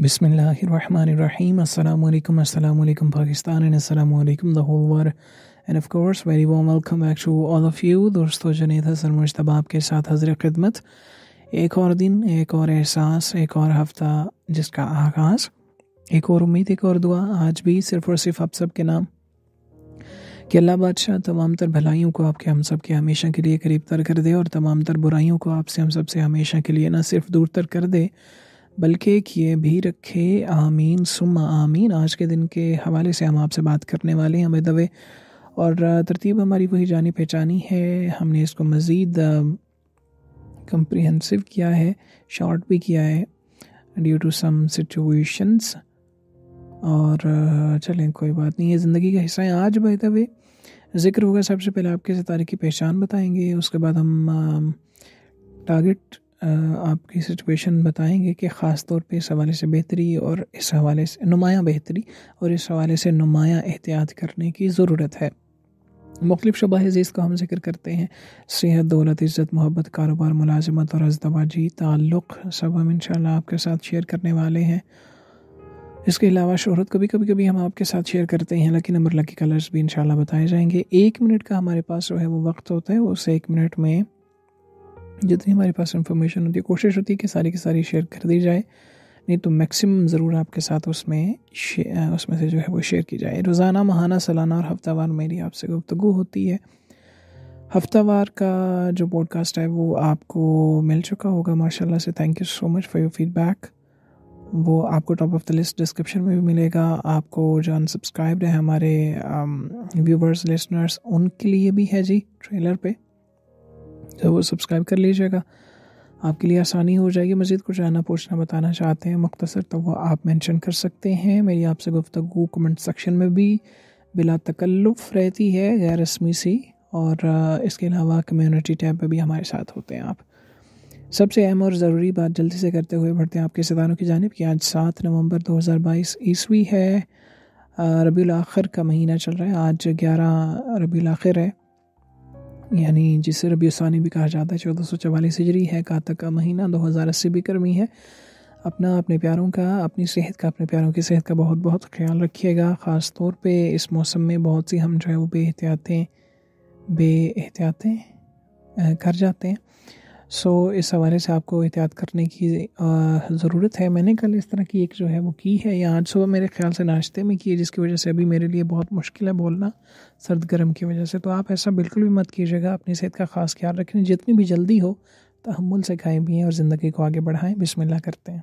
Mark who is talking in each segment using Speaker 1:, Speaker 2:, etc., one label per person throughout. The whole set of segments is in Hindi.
Speaker 1: Bismillahirrahmanirrahim. Assalamu alaikum, assalamu alaikum Pakistan and assalamu alaikum the whole world. And of course, very warm welcome back to all of you. दोस्तों जुनेद हसन मुशतब आपके साथ हजर खिदमत एक और दिन एक और एहसास एक और हफ्ता जिसका आगाज़ एक और उम्मीद एक और दुआ आज भी सिर्फ और सिर्फ आप सब के नाम कि अल्लाह बादशाह तमाम तर भलाइयों को आपके हम सब के हमेशा के लिए करीब तर कर दे और तमाम तर बुराइयों को आपसे हम सब से हमेशा के लिए ना सिर्फ दूर तर कर दे बल्कि एक ये भी रखे आमीन सुम आमीन आज के दिन के हवाले से हम आपसे बात करने वाले हैं हमें दवे और तरतीब हमारी वही जानी पहचानी है हमने इसको मज़ीद कम्प्रीहसिव किया है शॉर्ट भी किया है ड्यू टू सम सिचुएशंस और चलें कोई बात नहीं है ज़िंदगी का हिस्सा है आज बाय ज़िक्र होगा सबसे पहले आपके सितारे की पहचान बताएंगे उसके बाद हम टारगेट आपकी सिचुएशन बताएंगे कि ख़ास तौर पे इस हवाले से बेहतरी और इस हवाले से नुमाया बेहतरी और इस हवाले से नुमाया एहतियात करने की ज़रूरत है मुख्तफ शबा हज़ीज़ हम जिक्र करते हैं सेहत दौलत इज़्ज़त मोहब्बत कारोबार मुलाजमत और अजदबाजी ताल्लुक़ सब हम इन आपके साथ शेयर करने वाले हैं इसके अलावा शहरत कभी कभी कभी हम आपके साथ शेयर करते हैं लकी नंबर लकी कलर्स भी इंशाल्लाह बताए जाएंगे एक मिनट का हमारे पास जो है वो वक्त होता है उस एक मिनट में जितनी हमारे पास इन्फॉर्मेशन होती है कोशिश होती है कि सारी की सारी शेयर कर दी जाए नहीं तो मैक्सिमम ज़रूर आपके साथ उसमें उसमें से जो है वो शेयर की जाए रोज़ाना महाना सालाना और हफ्तावार मेरी आपसे गुफ्तु होती है हफ्तावार का जो पॉडकास्ट है वो आपको मिल चुका होगा माशाला से thank you so much for your feedback वो आपको top of the list description में भी मिलेगा आपको जो अनसब्सक्राइब है हमारे व्यूवर्स लिसनर्स उनके लिए भी है जी ट्रेलर पे तो वो सब्सक्राइब कर लीजिएगा आपके लिए आसानी हो जाएगी मज़ीद कुछ आना पूछना बताना चाहते हैं मुख्तसर तो वह आप मेंशन कर सकते हैं मेरी आपसे गुफ्तु कमेंट सेक्शन में भी बिला तकल्लुफ़ रहती है गैर रस्मी सी और इसके अलावा कम्युनिटी टैब पर भी हमारे साथ होते हैं आप सबसे अहम और ज़रूरी बात जल्दी से करते हुए बढ़ते हैं आपके सितारों की जानब कि आज सात नवंबर 2022 ईस्वी है रबी आखिर का महीना चल रहा है आज ग्यारह रबी आखिर है यानी जिसे रबी उसानी भी कहा जाता है चौदह सौ चवालीस हिजरी है कातक का महीना दो हज़ार अस्सी भी कर्मी है अपना अपने प्यारों का अपनी सेहत का अपने प्यारों की सेहत का बहुत बहुत ख्याल रखिएगा ख़ास तौर पे इस मौसम में बहुत सी हम जो है वो बे एहतियातें बे एहतियातें कर जाते हैं सो so, इस हवाले से आपको एहतियात करने की ज़रूरत है मैंने कल इस तरह की एक जो है वो की है या आज सुबह मेरे ख्याल से नाश्ते में की है जिसकी वजह से अभी मेरे लिए बहुत मुश्किल है बोलना सर्द गर्म की वजह से तो आप ऐसा बिल्कुल भी मत कीजिएगा अपनी सेहत का ख़ास ख्याल रखें जितनी भी जल्दी हो तहमुल से खाएँ पिए और ज़िंदगी को आगे बढ़ाएँ बिसमिल्ला करते हैं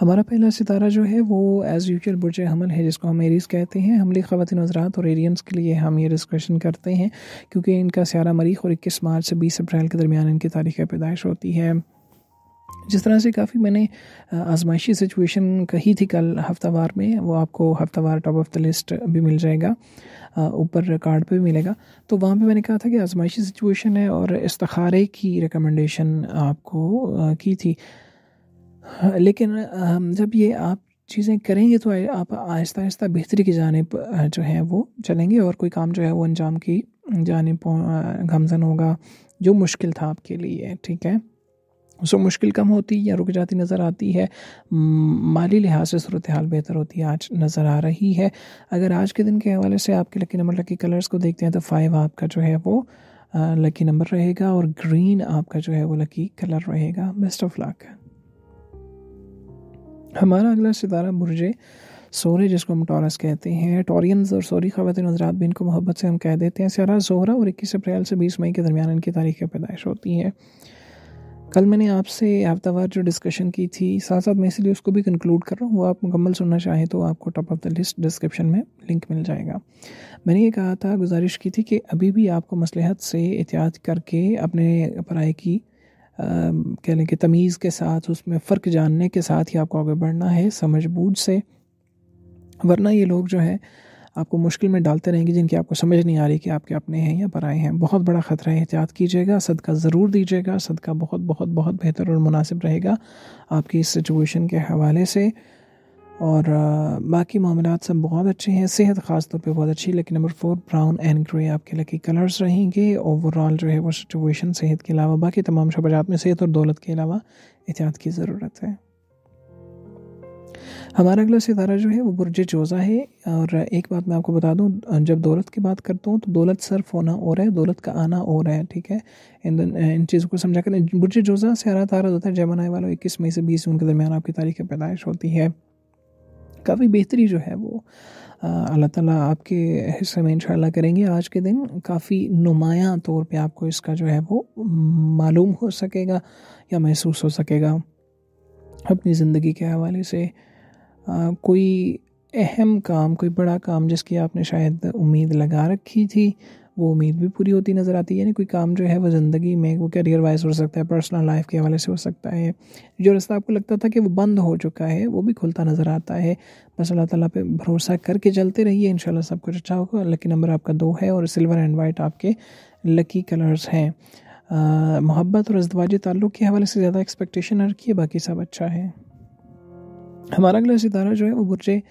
Speaker 1: हमारा पहला सितारा जो है वो एज़ यूजल बुरज हमल है जिसको हम एरीज़ कहते हैं हमली ख़वान हजरात और एरियंस के लिए हम ये डिस्कशन करते हैं क्योंकि इनका स्यारा मरीख और इक्कीस मार्च से बीस अप्रैल के दरमियान इनकी तारीख़ पैदाइश होती है जिस तरह से काफ़ी मैंने आजमाइशी सिचुएशन कही थी कल हफ्तावार में वो आपको हफ्तावार टॉप ऑफ द लिस्ट भी मिल जाएगा ऊपर कार्ड पे भी मिलेगा तो वहाँ पे मैंने कहा था कि आजमाइशी सिचुएशन है और इस्तारे की रिकमेंडेशन आपको की थी हाँ, लेकिन जब ये आप चीज़ें करेंगे तो आप आहिस्ता आहिस्ता बेहतरी की जानब जो है वो चलेंगे और कोई काम जो है वो अंजाम की जानब गमजन होगा जो मुश्किल था आपके लिए ठीक है सो मुश्किल कम होती या रुक जाती नज़र आती है माली लिहाज से सूरत हाल बेहतर होती है आज नज़र आ रही है अगर आज के दिन के हवाले से आपके लकी नंबर लकी कलर्स को देखते हैं तो फाइव आपका जो है वो लकी नंबर रहेगा और ग्रीन आपका जो है वो लकी कलर रहेगा बेस्ट ऑफ लक हमारा अगला सितारा बुरजे सोरे जिसको हम टॉरस कहते हैं टोरियंस और सोरी खातिन हजरात भी इनको मोहब्बत से हम कह देते हैं सरा जोहरा और इक्कीस अप्रैल से बीस मई के दरमियान इनकी तारीख पैदाइश होती है कल मैंने आपसे हफ्तावार जो डिस्कशन की थी साथ साथ मैं इसलिए उसको भी कंक्लूड कर रहा हूँ वो आप मुकम्मल सुनना चाहें तो आपको top of the list description में लिंक मिल जाएगा मैंने ये कहा था गुजारिश की थी कि अभी भी आपको मसलहत से एहतियात करके अपने पढ़ाई की कह लें कि तमीज़ के साथ उसमें फ़र्क जानने के साथ ही आपको आगे बढ़ना है समझ बूझ से वरना ये लोग जो है आपको मुश्किल में डालते रहेंगे जिनकी आपको समझ नहीं आ रही कि आपके अपने हैं या पराए हैं बहुत बड़ा ख़तरा है एहतियात कीजिएगा सदका ज़रूर दीजिएगा सदका बहुत बहुत बहुत बेहतर और मुनासिब रहेगा आपकी इस सिचुएशन के हवाले से और बाकी मामला सब बहुत अच्छे हैं सेहत ख़ास तौर पे बहुत अच्छी लेकिन number four brown and grey आपके लकी कलर्स रहेंगे ओवरऑल जो है वो सिचुएशन सेहत के अलावा बाकी तमाम शबाजात में सेहत और दौलत के अलावा एहतियात की ज़रूरत है हमारा अगला सितारा जो है वो बुरज चोज़ा है और एक बात मैं आपको बता दूं जब दौलत की बात करता हूँ तो दौलत सर्फ होना और है दौलत का आना और है ठीक है इन इन चीज़ों को समझा कर बुरज जोज़ा से हरा तारा होता है जमन आए वालों इक्कीस मई से बीस जून के दरमियान आपकी तारीख पैदाइश होती है काफ़ी बेहतरी जो है वो अल्लाह ताला आपके हिस्से में इंशाल्लाह करेंगे आज के दिन काफ़ी नुमाया तौर पे आपको इसका जो है वो मालूम हो सकेगा या महसूस हो सकेगा अपनी ज़िंदगी के हवाले से आ, कोई अहम काम कोई बड़ा काम जिसकी आपने शायद उम्मीद लगा रखी थी वो उम्मीद भी पूरी होती नज़र आती है यानी कोई काम जो है वो ज़िंदगी में वो करियर वाइज हो सकता है पर्सनल लाइफ के हवाले से हो सकता है जो रास्ता आपको लगता था कि वो बंद हो चुका है वो भी खुलता नज़र आता है बस अल्लाह ताला पे भरोसा करके चलते रहिए इन सब कुछ अच्छा होगा लकी नंबर आपका दो है और सिल्वर एंड वाइट आपके लकी कलर्स हैं मोहब्बत और अजदवाजी ताल्लुक के हवाले से ज़्यादा एक्सपेक्टेशन रखिए बाकी सब अच्छा है हमारा अगला सितारा जो है वो बुरजे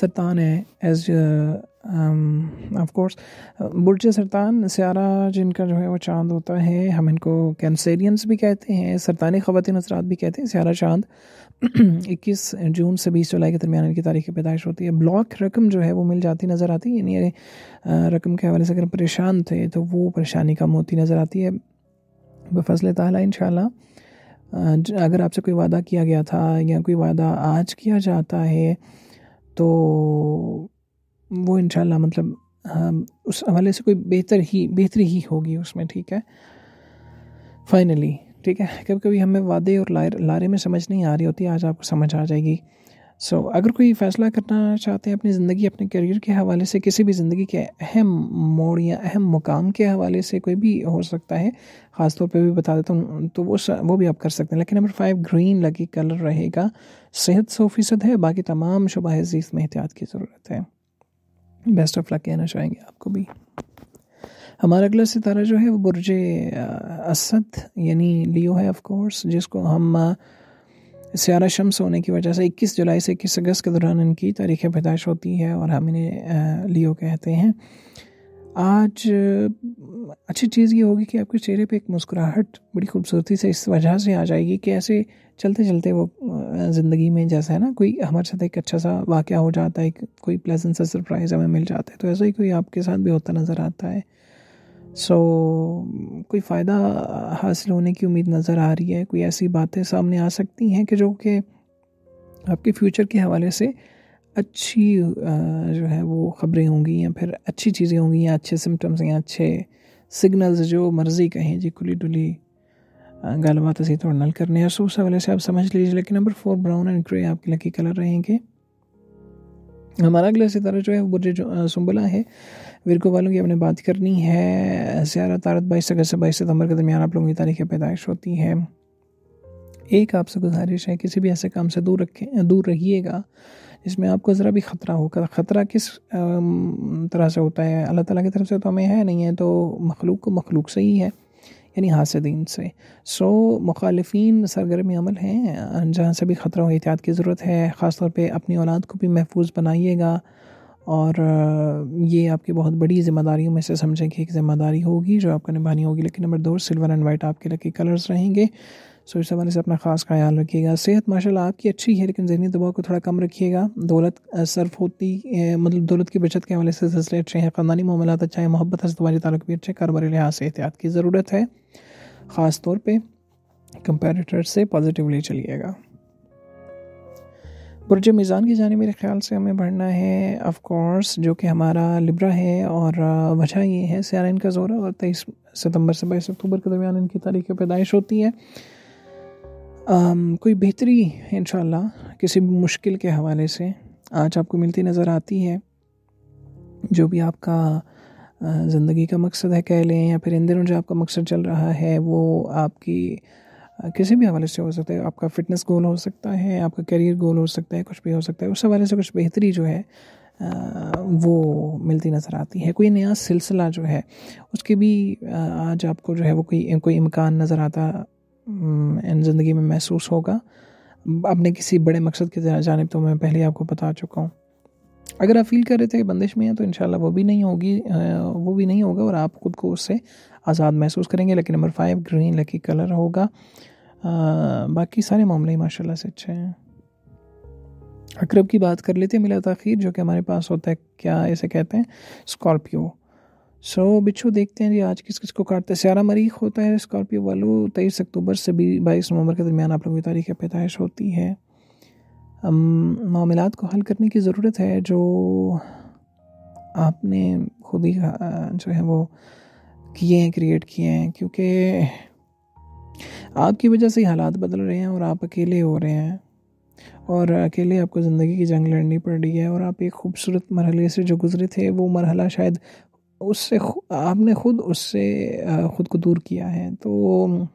Speaker 1: सरतान है एज ऑफ कोर्स बुरज सरतान स्यारा जिनका जो है वो चांद होता है हम इनको कैंसेरियंस भी कहते हैं सरतानी खवातिन हजरात भी कहते हैं स्यारा चांद 21 जून से 20 जुलाई के दरमियान इनकी तारीख पैदाइश होती है ब्लॉक रकम जो है वो मिल जाती नज़र आती है यानी रकम के हवाले से अगर परेशान थे तो वो परेशानी कम होती नज़र आती है बफसल तला इन अगर आपसे कोई वादा किया गया था या कोई वादा आज किया जाता है तो वो इन मतलब उस हवाले से कोई बेहतर ही बेहतरी ही होगी उसमें ठीक है फाइनली ठीक है कभी कभी हमें वादे और लारे में समझ नहीं आ रही होती आज आपको समझ आ जाएगी सो so, अगर कोई फ़ैसला करना चाहते हैं अपनी ज़िंदगी अपने करियर के हवाले से किसी भी ज़िंदगी के अहम मोड़ या अहम मुकाम के हवाले से कोई भी हो सकता है ख़ास तौर पे भी बता देता हूँ तो वो वो भी आप कर सकते हैं लेकिन number five green lucky colour रहेगा सेहत सौ फीसद है बाकी तमाम शुबा हजीस में एहतियात की ज़रूरत है बेस्ट ऑफ लक कहना चाहेंगे आपको भी हमारा अगला सितारा जो है वो बुरज असद यानी लियो है ऑफ कोर्स जिसको हम सियारा शम्स होने की वजह से 21 जुलाई से 21 अगस्त के दौरान इनकी तारीख पैदाइश होती है और हम इन्हें लियो कहते हैं आज अच्छी चीज़ ये होगी कि आपके चेहरे पे एक मुस्कुराहट बड़ी खूबसूरती से इस वजह से आ जाएगी कि ऐसे चलते चलते वो ज़िंदगी में जैसा है ना कोई हमारे साथ एक अच्छा सा वाक़ हो जाता है कोई प्लेजेंट सा सरप्राइज़ हमें मिल जाता है तो ऐसा ही कोई आपके साथ भी होता नज़र आता है सो so, कोई फ़ायदा हासिल होने की उम्मीद नज़र आ रही है कोई ऐसी बातें सामने आ सकती हैं कि जो कि आपके फ्यूचर के हवाले से अच्छी जो है वो ख़बरें होंगी या फिर अच्छी चीज़ें होंगी या अच्छे सिम्टम्स या अच्छे सिग्नल्स जो मर्ज़ी कहें जी खुली डुली गलबात अभी थोड़े नाल करने और सूसा वाले से आप समझ लीजिए लेकिन number four brown and grey आपके लकी कलर रहेंगे हमारा अगला सितारा जो है वो बुरे सुंबला है विरको वालों की आपने बात करनी है ज़्यादा तारत बाईस अगस्त से बाईस सितंबर के दरमियान आप लोगों की तारीख पैदाइश होती है एक आपसे गुजारिश है किसी भी ऐसे काम से दूर रखें दूर रहिएगा इसमें आपको ज़रा भी ख़तरा होगा ख़तरा किस तरह से होता है अल्लाह ताला की तरफ से तो हमें है नहीं है तो मखलूक को मखलूक से ही है यानी हासदीन से सो मुखालफन सरगर्म अमल हैं जहाँ से भी ख़तरा हो एहतियात की ज़रूरत है ख़ासतौर पर अपनी औलाद को भी महफूज बनाइएगा और ये आपकी बहुत बड़ी जिम्मेदारियों में से समझें कि एक ज़िम्मेदारी होगी जो आपको निभानी होगी लेकिन नंबर दो सिल्वर एंड वाइट आपके लकी कलर्स रहेंगे सो इस हवाले से अपना खास ख्याल रखिएगा सेहत माशा आपकी अच्छी है लेकिन जहनी दबाव को थोड़ा कम रखिएगा दौलत सर्फ होती मतलब दौलत की बचत के हवाले से सिलसिले अच्छे हैं ख़ानदानी मामला अच्छा है मोहब्बत हस्तवारी ताल्लुक भी अच्छे कारोबारी लिहाज से एहतियात की ज़रूरत है ख़ास तौर पर कंपेरेटर से पॉजिटिवली चलिएगा बुरज मीज़ान की जाने मेरे ख्याल से हमें बढ़ना है ऑफ कोर्स जो कि हमारा लिब्रा है और वजह ये है सियारा इनका है और तेईस सितंबर से बाईस अक्टूबर के दरमियान इनकी तारीख पैदाइश होती है Um, कोई बेहतरी इन किसी भी मुश्किल के हवाले से आज आपको मिलती नज़र आती है जो भी आपका ज़िंदगी का मकसद है कह लें या फिर इन जो आपका मकसद चल रहा है वो आपकी किसी भी हवाले से हो सकता है आपका फ़िटनेस गोल हो सकता है आपका करियर गोल हो सकता है कुछ भी हो सकता है उस हवाले से कुछ बेहतरी जो है वो मिलती नज़र आती है कोई नया सिलसिला जो है उसके भी आज आपको जो है वो कोई कोई इम्कान नज़र आता हम्म, ज़िंदगी में महसूस होगा अपने किसी बड़े मकसद की जानब तो मैं पहले आपको बता चुका हूँ अगर आप फील कर रहे थे कि बंदिश में हैं तो इन वो भी नहीं होगी वो भी नहीं होगा और आप ख़ुद को उससे आज़ाद महसूस करेंगे लेकिन number five green lucky colour होगा आ, बाकी सारे मामले ही माशाल्लाह से अच्छे हैं अक्रब की बात कर लेते हैं मिला तखीर जो कि हमारे पास होता है क्या इसे कहते हैं स्कॉर्पियो सो so, बिच्छू देखते हैं जी आज किस किस को काटते हैं स्यारा मरीख होता है स्कॉर्पियो वालों तेईस अक्टूबर से बाईस नवंबर के दरमियान आप लोगों की तारीख पैदाइश होती है मामलात को हल करने की ज़रूरत है जो आपने खुद ही जो है वो किए हैं क्रिएट किए हैं क्योंकि आपकी वजह से ही हालात बदल रहे हैं और आप अकेले हो रहे हैं और अकेले आपको ज़िंदगी की जंग लड़नी पड़ रही है और आप एक खूबसूरत मरहले से जो गुजरे थे वो मरहला शायद उससे आपने खुद उससे खुद को दूर किया है तो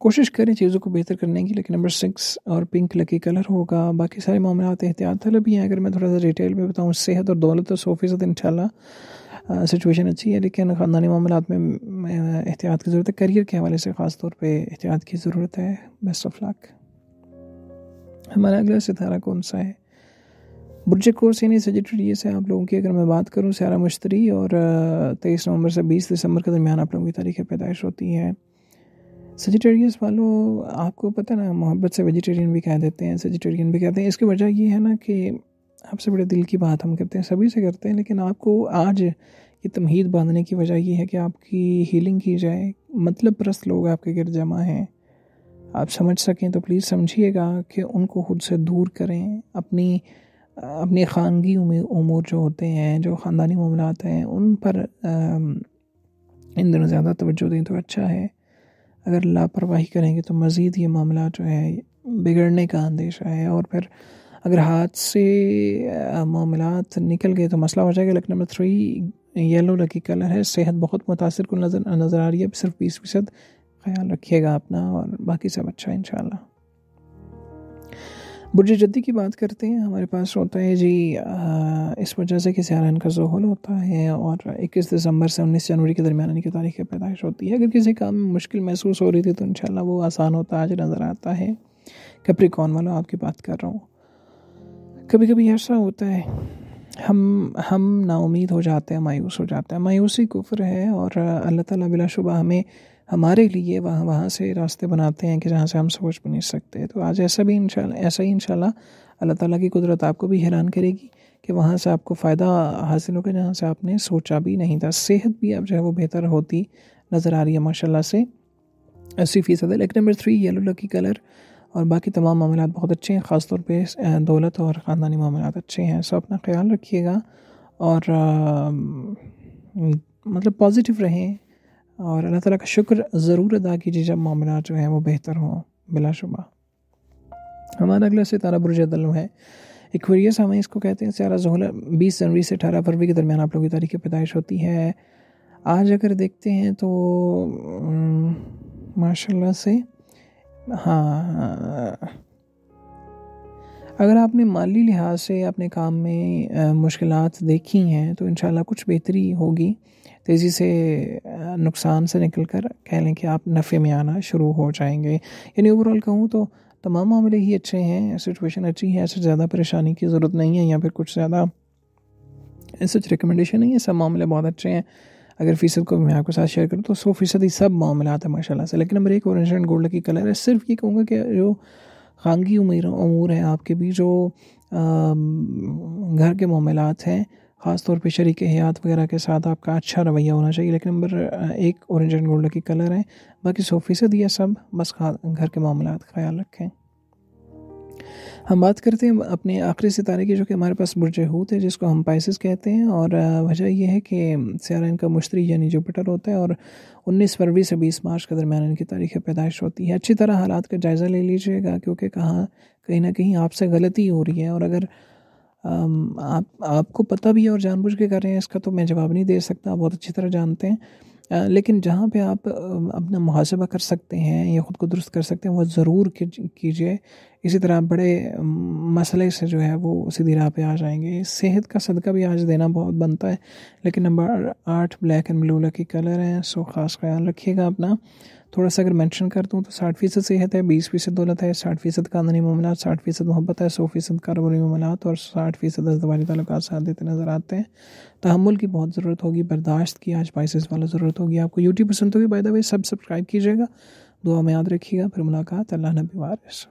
Speaker 1: कोशिश करें चीज़ों को बेहतर करने की लेकिन नंबर सिक्स और पिंक लकी कलर होगा बाकी सारे मामला एहतियात तलब ही हैं अगर मैं थोड़ा सा डिटेल में बताऊँ सेहत और दौलत और सौ फ़ीसद इन सिचुएशन अच्छी है लेकिन ख़ानदानी मामला में एहतियात की ज़रूरत है करियर के हवाले से ख़ास तौर पर एहतियात की ज़रूरत है बेस्ट ऑफ लक हमारा अगला सितारा कौन सा है कोर्स यानी सजिटेरियस है आप लोगों की अगर मैं बात करूँ सारा मुश्तरी और तेईस नवंबर से बीस दिसंबर के दरमियान आप लोगों की तारीख पैदाइश होती है सजिटेरियस वालों आपको पता ना मोहब्बत से वेजिटेरियन भी कह देते हैं सजिटेरियन भी कहते हैं इसकी वजह ये है ना कि आपसे बड़े दिल की बात हम करते हैं सभी से करते हैं लेकिन आपको आज ये तमहीद बांधने की वजह ये है कि आपकी हीलिंग की जाए मतलब प्रस्त लोग आपके गिर जमा हैं आप समझ सकें तो प्लीज़ समझिएगा कि उनको खुद से दूर करें अपनी अपने ख़ानगी उमूर जो होते हैं जो ख़ानदानी मामला हैं उन पर इन दिनों ज़्यादा तोज्जो दें तो अच्छा है अगर लापरवाही करेंगे तो मज़ीद ये मामला जो है बिगड़ने का अंदेशा है और फिर अगर हाथ से मामला निकल गए तो मसला हो जाएगा लेकिन number three yellow lucky colour है सेहत बहुत मुतासर को नज़र नज़र आ रही है सिर्फ बीस फ़ीसद ख्याल रखिएगा अपना और बाकी सब अच्छा है इन बुरज जद्दी की बात करते हैं हमारे पास होता है जी आ, इस वजह से कि सियारान का जहल होता है और इक्कीस दिसंबर से उन्नीस जनवरी के दरमियान इनकी तारीख पैदाइश होती है अगर किसी काम में मुश्किल महसूस हो रही थी तो इन वो आसान होता आज नज़र आता है कपरी कौन वाला आपकी बात कर रहा हूँ कभी कभी ऐसा होता है हम हम नाउमीद हो जाते हैं मायूस हो जाते हैं मायूसी कुफर है और अल्लाह ताला शुबा हमें हमारे लिए वहाँ वहाँ से रास्ते बनाते हैं कि जहाँ से हम सोच भी नहीं सकते तो आज ऐसा भी इन ऐसा ही इन अल्लाह ताला की कुदरत आपको भी हैरान करेगी कि वहाँ से आपको फ़ायदा हासिल होगा जहाँ से आपने सोचा भी नहीं था सेहत भी अब जो है वो बेहतर होती नज़र आ रही है माशाला से अस्सी फ़ीसद luck number three yellow lucky colour और बाकी तमाम मामला बहुत अच्छे हैं ख़ासतौर पर दौलत और ख़ानदानी मामला अच्छे हैं सो अपना ख्याल रखिएगा और आ, मतलब पॉजिटिव रहें और अल्लाह ताला का शुक्र ज़रूर अदा कीजिए जब मामला जो हैं वो बेहतर हों बिलाशुबा हमारा अगला सितारा बुरजदल है इक्वेरियस हमें इसको कहते हैं सारा जहल बीस जनवरी से अठारह फरवरी के दरमियान आप लोगों की तारीख पैदाइश होती है आज अगर देखते हैं तो माशाल्लाह से हाँ अगर आपने माली लिहाज से अपने काम में मुश्किल देखी हैं तो इन कुछ बेहतरी होगी तेज़ी से नुकसान से निकल कर कह लें कि आप नफ़े में आना शुरू हो जाएंगे यानी ओवरऑल कहूँ तो तमाम मामले ही अच्छे हैं सिचुएशन अच्छी है ऐसे ज़्यादा परेशानी की ज़रूरत नहीं है या फिर कुछ ज़्यादा ऐसे रिकमेंडेशन नहीं है सब मामले बहुत अच्छे हैं अगर फ़ीसद को मैं आपके साथ शेयर करूँ तो सौ फ़ीसद ही सब मामला है माशाला से लेकिन नंबर एक और गोल्ड की कलर है सिर्फ ये कहूँगा कि जो खानगी अमूर हैं आपके भी जो घर के मामलात हैं ख़ास तौर पर शरीक हयात वगैरह के साथ आपका अच्छा रवैया होना चाहिए लेकिन नंबर एक औरेंज एंड गोल्ड के कलर हैं बाकी सौ फ़ीसद यह सब बस घर के मामला ख्याल रखें हम बात करते हैं अपने आखिरी सितारे की जो कि हमारे पास हूत है जिसको हम पाइसिस कहते हैं और वजह यह है कि सियारा इनका मुश्तरी यानी जुपिटर होता है और 19 फरवरी से 20 मार्च के दरमियान इनकी तारीख पैदाइश होती है अच्छी तरह हालात का जायज़ा ले लीजिएगा क्योंकि कहाँ कहीं ना कहीं आपसे गलती हो रही है और अगर आप आपको पता भी है और जानबूझ के कर रहे हैं इसका तो मैं जवाब नहीं दे सकता आप बहुत अच्छी तरह जानते हैं लेकिन जहाँ पे आप अपना मुहासबा कर सकते हैं या ख़ुद को दुरुस्त कर सकते हैं वह ज़रूर कीजिए इसी तरह बड़े मसले से जो है वो सीधी राह पे आ जाएंगे सेहत का सदका भी आज देना बहुत बनता है लेकिन नंबर आठ black and blue lucky colour हैं सो ख़ास ख्याल रखिएगा अपना थोड़ा सा अगर मेंशन कर दूँ तो साठ फ़ीसद सेहत है बीस फ़ीसद दौलत है साठ फ़ीसद कानूनी मामला साठ फ़ीसद मोहब्बत है सौ फ़ीसद कारोबारी मामला और साठ फ़ीसद अजदवारी तल्क साथ देते नज़र आते हैं तहमुल की बहुत ज़रूरत होगी बर्दाश्त की आज पाइसिस वाला ज़रूरत होगी आपको यूट्यूब पसंद होगी बाय द वे सब सब्सक्राइब कीजिएगा दुआ में याद रखिएगा फिर मुलाकात अल्लाह नबी वारिस